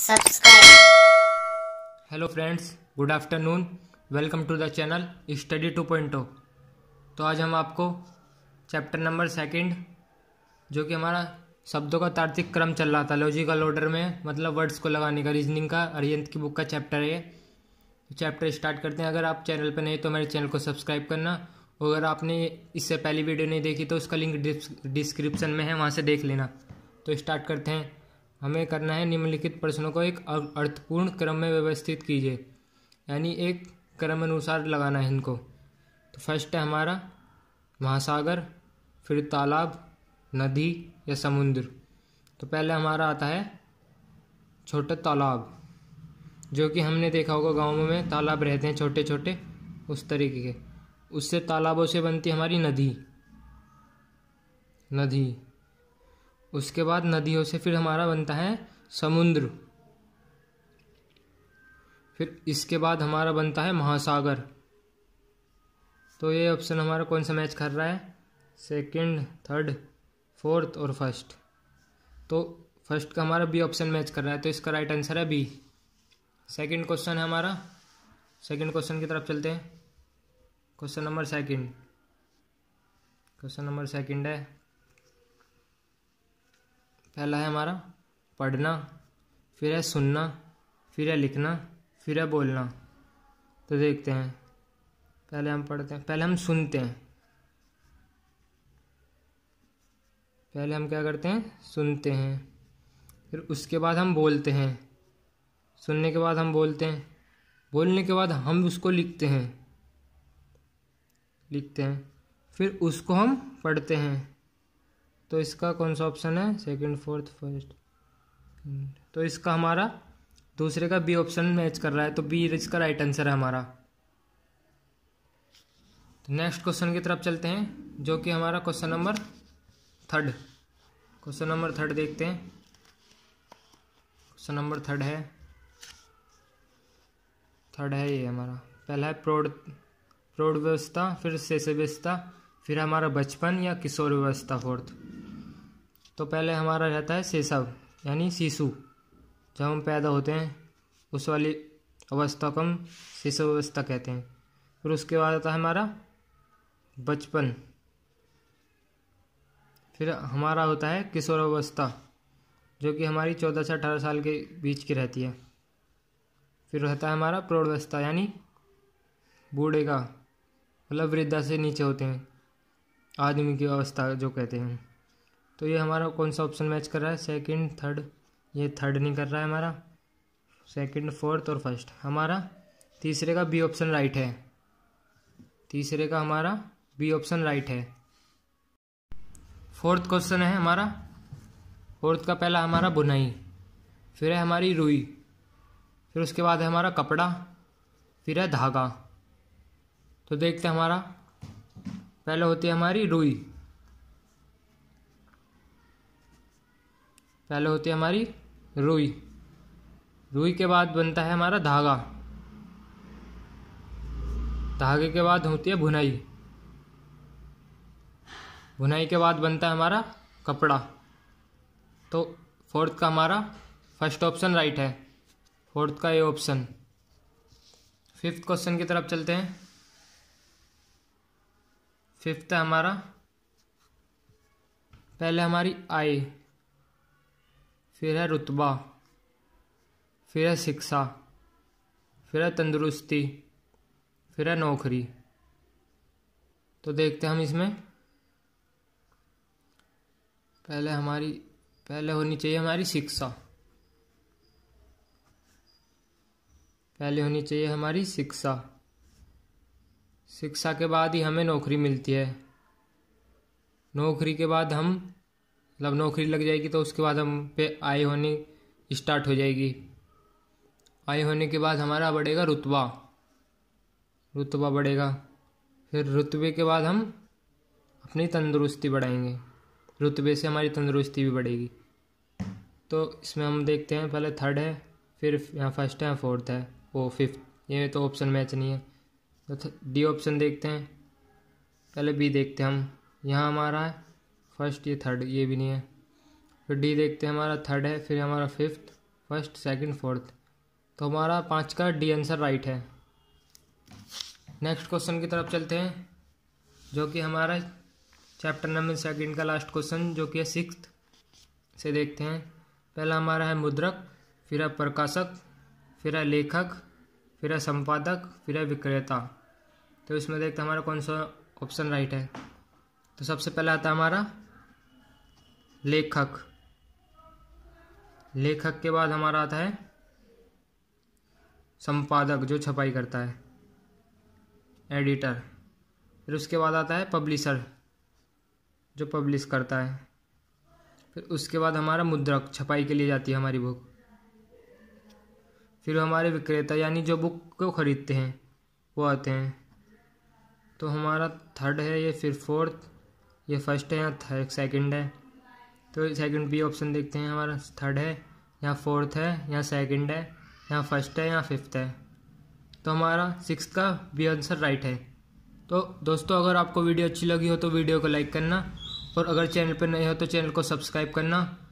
subscribe hello friends good afternoon welcome to the channel study to point तो आज हम आपको चैप्टर नंबर सेकंड जो कि हमारा शब्दों का तार्किक क्रम चल रहा था लॉजिकल ऑर्डर में मतलब वर्ड्स को लगाने का रीजनिंग का अरियंत की बुक का चैप्टर है तो चैप्टर स्टार्ट करते हैं अगर आप चैनल पर नहीं तो मेरे चैनल को सब्सक्राइब करना और अगर आपने इससे पहली वीडियो नहीं देखी तो उसका लिंक डिस्क्रिप्शन में है वहाँ से देख लेना तो स्टार्ट करते हैं हमें करना है निम्नलिखित प्रश्नों को एक अर्थपूर्ण क्रम में व्यवस्थित कीजिए यानी एक क्रम अनुसार लगाना है इनको तो फर्स्ट है हमारा महासागर फिर तालाब नदी या समुद्र तो पहले हमारा आता है छोटा तालाब जो कि हमने देखा होगा गाँवों में तालाब रहते हैं छोटे छोटे उस तरीके के उससे तालाबों से बनती हमारी नदी नदी उसके बाद नदियों से फिर हमारा बनता है समुद्र फिर इसके बाद हमारा बनता है महासागर तो ये ऑप्शन हमारा कौन सा मैच कर रहा है सेकंड, थर्ड फोर्थ और फर्स्ट तो फर्स्ट का हमारा बी ऑप्शन मैच कर रहा है तो इसका राइट आंसर है बी सेकंड क्वेश्चन है हमारा सेकंड क्वेश्चन की तरफ चलते हैं question number second question number second है पहला है हमारा पढ़ना फिर है सुनना फिर है लिखना फिर है बोलना तो देखते हैं पहले हम पढ़ते हैं पहले हम सुनते हैं पहले हम क्या करते हैं सुनते हैं फिर उसके बाद हम बोलते हैं सुनने के बाद हम बोलते हैं बोलने के बाद हम उसको लिखते हैं लिखते हैं फिर उसको हम पढ़ते हैं तो इसका कौन सा ऑप्शन है सेकंड फोर्थ फर्स्ट तो इसका हमारा दूसरे का बी ऑप्शन मैच कर रहा है तो बी इसका राइट आंसर है हमारा तो नेक्स्ट क्वेश्चन की तरफ चलते हैं जो कि हमारा question number third question number third देखते हैं क्वेश्चन नंबर थर्ड है थर्ड है ये हमारा पहला है प्रौढ़ व्यवस्था फिर शेष व्यवस्था फिर हमारा बचपन या किशोर व्यवस्था फोर्थ तो पहले हमारा रहता है शेषव यानी शिशु जब हम पैदा होते हैं उस वाली अवस्था को हम शिशु अवस्था कहते हैं फिर उसके बाद आता है हमारा बचपन फिर हमारा होता है किशोरावस्था जो कि हमारी चौदह से अठारह साल के बीच की रहती है फिर रहता है हमारा प्रौढ़वस्था यानी बूढ़े का मतलब वृद्धा से नीचे होते हैं आदमी की अवस्था जो कहते हैं तो ये हमारा कौन सा ऑप्शन मैच कर रहा है सेकंड थर्ड ये थर्ड नहीं कर रहा है हमारा सेकंड फोर्थ और फर्स्ट हमारा तीसरे का बी ऑप्शन राइट है तीसरे का हमारा बी ऑप्शन राइट है फोर्थ क्वेश्चन है हमारा फोर्थ का पहला हमारा बुनाई फिर है हमारी रुई फिर उसके बाद है हमारा कपड़ा फिर है धागा तो देखते हैं हमारा पहले होती है हमारी रुई पहले होती है हमारी रुई रुई के बाद बनता है हमारा धागा धागे के बाद होती है भुनाई भुनाई के बाद बनता है हमारा कपड़ा तो फोर्थ का हमारा फर्स्ट ऑप्शन राइट है फोर्थ का ये ऑप्शन फिफ्थ क्वेश्चन की तरफ चलते हैं फिफ्थ है हमारा पहले हमारी आई फिर है रुतबा फिर है शिक्षा फिर है तंदुरुस्ती फिर है नौकरी तो देखते हैं हम इसमें पहले हमारी पहले होनी चाहिए हमारी शिक्षा पहले होनी चाहिए हमारी शिक्षा शिक्षा के बाद ही हमें नौकरी मिलती है नौकरी के बाद हम मतलब नौकरी लग जाएगी तो उसके बाद हम पे आय होनी स्टार्ट हो जाएगी आय होने के बाद हमारा बढ़ेगा रुतबा रुतबा बढ़ेगा फिर रुतबे के बाद हम अपनी तंदुरुस्ती बढ़ाएंगे रुतबे से हमारी तंदुरुस्ती भी बढ़ेगी तो इसमें हम देखते हैं पहले थर्ड है फिर यहाँ फर्स्ट है फोर्थ है वो फिफ्थ ये तो ऑप्शन मैच नहीं है तो डी ऑप्शन देखते हैं पहले बी देखते हैं हम यहाँ हमारा है फर्स्ट ये थर्ड ये भी नहीं है फिर डी देखते हैं हमारा थर्ड है फिर हमारा फिफ्थ फर्स्ट सेकंड फोर्थ तो हमारा पाँच का डी आंसर राइट है नेक्स्ट क्वेश्चन की तरफ चलते हैं जो कि हमारा चैप्टर नंबर सेकंड का लास्ट क्वेश्चन जो कि है सिक्स से देखते हैं पहला हमारा है मुद्रक फिर है प्रकाशक फिर है लेखक फिर है संपादक फिर है विक्रेता तो इसमें देखते हैं हमारा कौन सा ऑप्शन राइट है तो सबसे पहला आता है हमारा लेखक लेखक के बाद हमारा आता है संपादक जो छपाई करता है एडिटर फिर उसके बाद आता है पब्लिशर जो पब्लिश करता है फिर उसके बाद हमारा मुद्रक छपाई के लिए जाती है हमारी बुक फिर हमारे विक्रेता यानी जो बुक को ख़रीदते हैं वो आते हैं तो हमारा थर्ड है ये फिर फोर्थ ये फर्स्ट है या सेकंड है तो सेकंड बी ऑप्शन देखते हैं हमारा थर्ड है या फोर्थ है या सेकंड है यहाँ फर्स्ट है या फिफ्थ है तो हमारा सिक्स का बी आंसर राइट है तो दोस्तों अगर आपको वीडियो अच्छी लगी हो तो वीडियो को लाइक करना और अगर चैनल पर नए हो तो चैनल को सब्सक्राइब करना